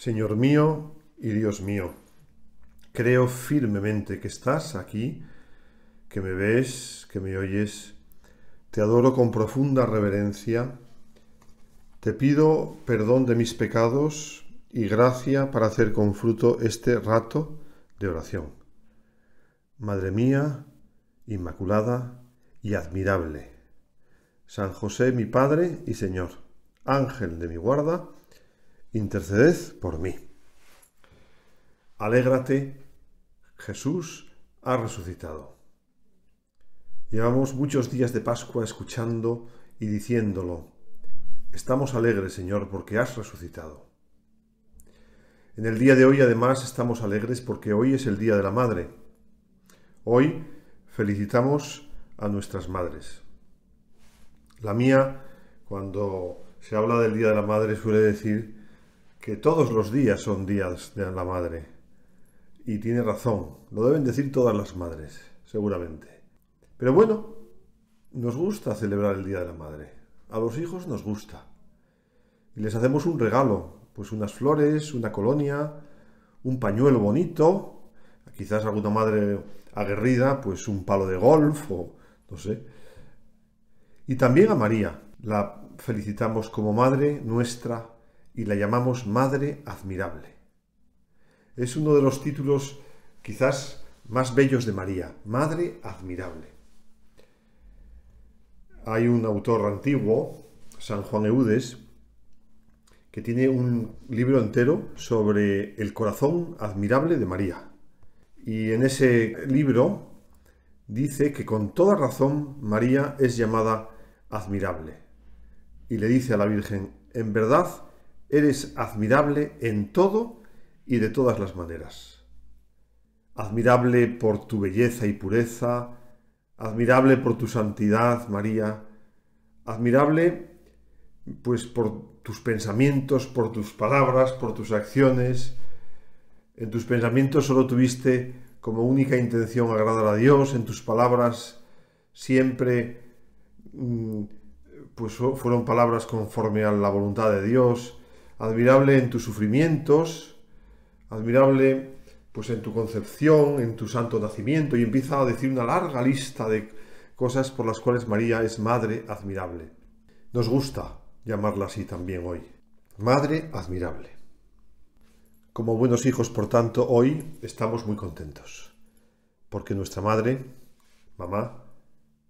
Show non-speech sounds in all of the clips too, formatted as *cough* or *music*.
Señor mío y Dios mío, creo firmemente que estás aquí, que me ves, que me oyes. Te adoro con profunda reverencia. Te pido perdón de mis pecados y gracia para hacer con fruto este rato de oración. Madre mía, inmaculada y admirable. San José, mi Padre y Señor, ángel de mi guarda, interceded por mí. Alégrate, Jesús ha resucitado. Llevamos muchos días de Pascua escuchando y diciéndolo. Estamos alegres, Señor, porque has resucitado. En el día de hoy, además, estamos alegres porque hoy es el Día de la Madre. Hoy felicitamos a nuestras madres. La mía, cuando se habla del Día de la Madre, suele decir que todos los días son días de la madre. Y tiene razón, lo deben decir todas las madres, seguramente. Pero bueno, nos gusta celebrar el Día de la Madre. A los hijos nos gusta. Y les hacemos un regalo, pues unas flores, una colonia, un pañuelo bonito, quizás alguna madre aguerrida, pues un palo de golf o no sé. Y también a María, la felicitamos como madre nuestra y la llamamos Madre Admirable. Es uno de los títulos quizás más bellos de María, Madre Admirable. Hay un autor antiguo, San Juan Eudes, que tiene un libro entero sobre el corazón admirable de María. Y en ese libro dice que con toda razón María es llamada admirable. Y le dice a la Virgen, en verdad, Eres admirable en todo y de todas las maneras. Admirable por tu belleza y pureza, admirable por tu santidad, María, admirable pues por tus pensamientos, por tus palabras, por tus acciones. En tus pensamientos solo tuviste como única intención agradar a Dios, en tus palabras siempre mm, pues fueron palabras conforme a la voluntad de Dios, admirable en tus sufrimientos, admirable pues en tu concepción, en tu santo nacimiento, y empieza a decir una larga lista de cosas por las cuales María es madre admirable. Nos gusta llamarla así también hoy. Madre admirable. Como buenos hijos, por tanto, hoy estamos muy contentos, porque nuestra madre, mamá,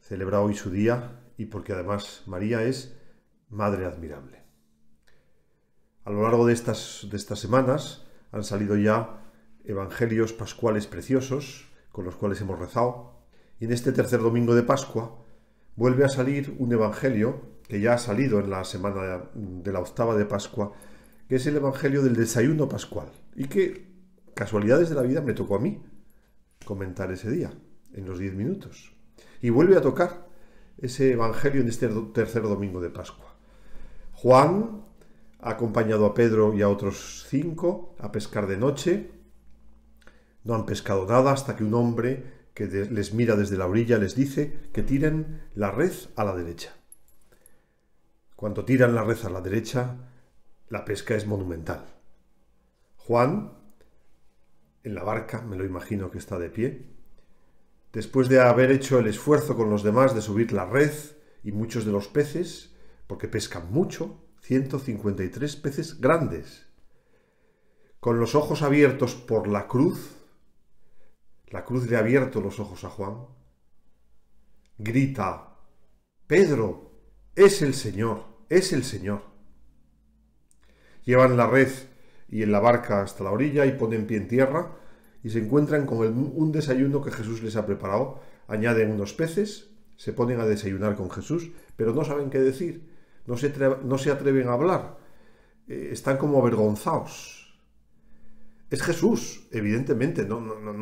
celebra hoy su día y porque además María es madre admirable. A lo largo de estas, de estas semanas han salido ya evangelios pascuales preciosos con los cuales hemos rezado. Y en este tercer domingo de Pascua vuelve a salir un evangelio que ya ha salido en la semana de la octava de Pascua, que es el evangelio del desayuno pascual. Y que, casualidades de la vida, me tocó a mí comentar ese día, en los diez minutos. Y vuelve a tocar ese evangelio en este tercer domingo de Pascua. Juan ha acompañado a Pedro y a otros cinco a pescar de noche. No han pescado nada hasta que un hombre que les mira desde la orilla les dice que tiren la red a la derecha. Cuando tiran la red a la derecha, la pesca es monumental. Juan, en la barca, me lo imagino que está de pie, después de haber hecho el esfuerzo con los demás de subir la red y muchos de los peces, porque pescan mucho, 153 peces grandes, con los ojos abiertos por la cruz, la cruz le ha abierto los ojos a Juan, grita, Pedro, es el Señor, es el Señor. Llevan la red y en la barca hasta la orilla y ponen pie en tierra y se encuentran con un desayuno que Jesús les ha preparado. Añaden unos peces, se ponen a desayunar con Jesús, pero no saben qué decir no se, atreven a hablar, eh, están como avergonzados. Es Jesús, evidentemente, no,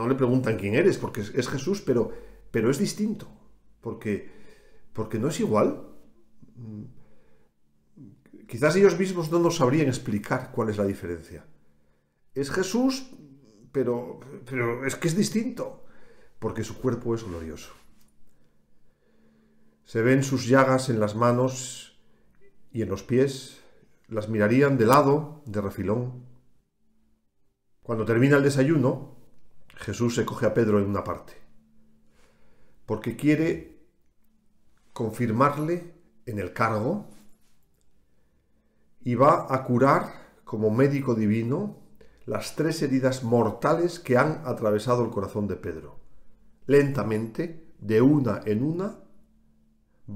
le preguntan quién eres, porque es, Jesús, pero, pero es distinto, porque, porque no es igual. Quizás ellos mismos no nos sabrían explicar cuál es la diferencia. Es Jesús, pero, pero es que es distinto, porque su cuerpo es glorioso. Se ven sus llagas en las manos y en los pies las mirarían de lado, de refilón. Cuando termina el desayuno, Jesús se coge a Pedro en una parte, porque quiere confirmarle en el cargo y va a curar como médico divino las tres heridas mortales que han atravesado el corazón de Pedro. Lentamente, de una en una,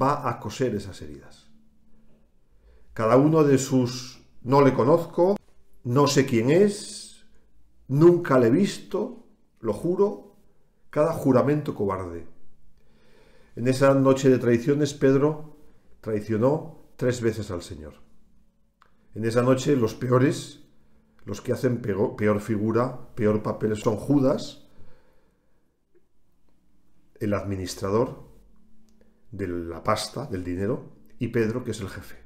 va a coser esas heridas. Cada uno de sus no le conozco, no sé quién es, nunca le he visto, lo juro, cada juramento cobarde. En esa noche de traiciones Pedro traicionó tres veces al Señor. En esa noche los peores, los que hacen peor, figura, peor papel son Judas, el administrador de la pasta, del dinero, y Pedro, que es el jefe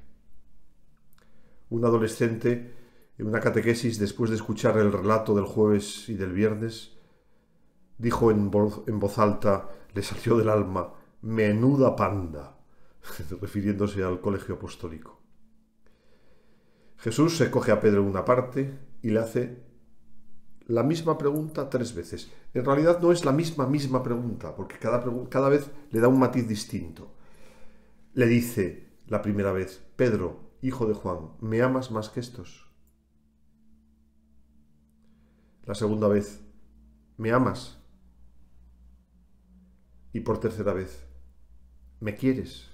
un adolescente en una catequesis después de escuchar el relato del jueves y del viernes, dijo en voz, alta, le salió del alma, menuda panda, *laughs* refiriéndose al colegio apostólico. Jesús se coge a Pedro en una parte y le hace la misma pregunta tres veces. En realidad no es la misma, misma pregunta, porque cada vez le da un matiz distinto. Le dice la primera vez, Pedro, Hijo de Juan, ¿me amas más que estos? La segunda vez, ¿me amas? Y por tercera vez, ¿me quieres?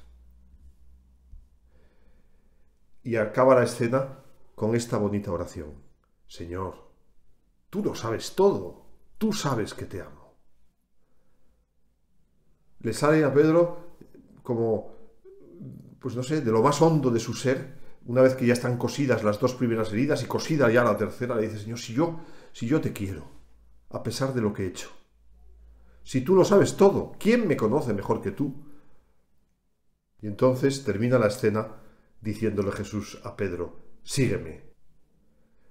Y acaba la escena con esta bonita oración. Señor, tú lo sabes todo, tú sabes que te amo. Le sale a Pedro como pues no sé, de lo más hondo de su ser, una vez que ya están cosidas las dos primeras heridas y cosida ya la tercera, le dice, Señor, si yo, si yo te quiero, a pesar de lo que he hecho, si tú lo sabes todo, ¿quién me conoce mejor que tú? Y entonces termina la escena diciéndole Jesús a Pedro, sígueme.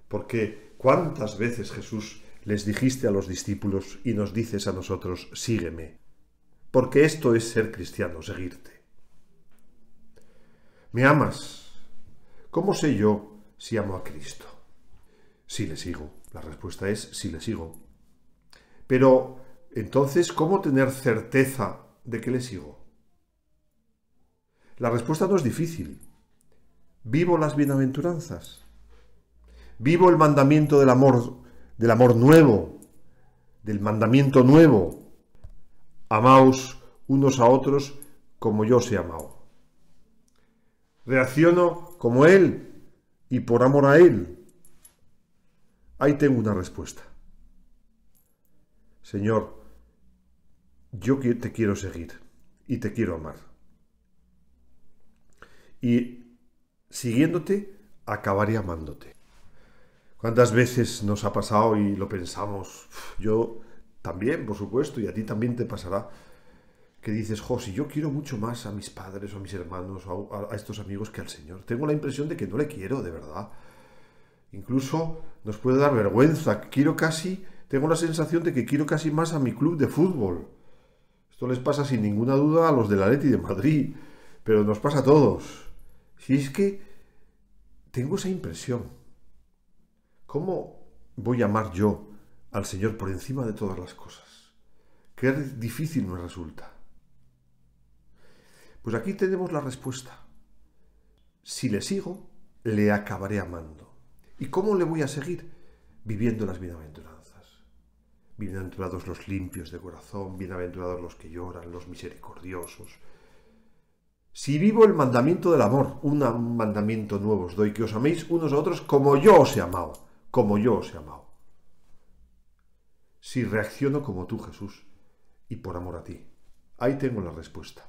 Porque cuántas veces Jesús les dijiste a los discípulos y nos dices a nosotros, sígueme. Porque esto es ser cristiano, seguirte. Me amas. ¿Cómo sé yo si amo a Cristo? Si le sigo. La respuesta es si le sigo. Pero, entonces, ¿cómo tener certeza de que le sigo? La respuesta no es difícil. Vivo las bienaventuranzas. Vivo el mandamiento del amor, del amor nuevo, del mandamiento nuevo. Amaos unos a otros como yo os he amado. Reacciono como Él y por amor a Él. Ahí tengo una respuesta. Señor, yo te quiero seguir y te quiero amar. Y siguiéndote, acabaré amándote. ¿Cuántas veces nos ha pasado y lo pensamos? Yo también, por supuesto, y a ti también te pasará que dices, José, yo quiero mucho más a mis padres o a mis hermanos o a, estos amigos que al Señor. Tengo la impresión de que no le quiero, de verdad. Incluso nos puede dar vergüenza. Quiero casi, tengo la sensación de que quiero casi más a mi club de fútbol. Esto les pasa sin ninguna duda a los de la Leti de Madrid, pero nos pasa a todos. Si es que tengo esa impresión. ¿Cómo voy a amar yo al Señor por encima de todas las cosas? Qué difícil me resulta. Pues aquí tenemos la respuesta. Si le sigo, le acabaré amando. ¿Y cómo le voy a seguir? Viviendo las bienaventuranzas. Bienaventurados los limpios de corazón, bienaventurados los que lloran, los misericordiosos. Si vivo el mandamiento del amor, un mandamiento nuevo os doy, que os améis unos a otros como yo os he amado, como yo os he amado. Si reacciono como tú, Jesús, y por amor a ti, ahí tengo la respuesta.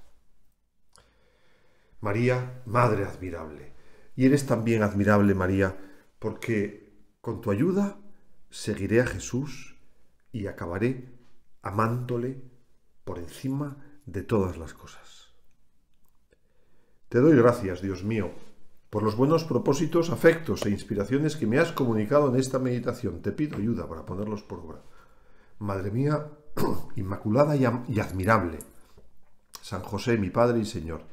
María, Madre admirable. Y eres también admirable, María, porque con tu ayuda seguiré a Jesús y acabaré amándole por encima de todas las cosas. Te doy gracias, Dios mío, por los buenos propósitos, afectos e inspiraciones que me has comunicado en esta meditación. Te pido ayuda para ponerlos por obra. Madre mía, *clears throat* inmaculada y, y admirable, San José, mi Padre y Señor,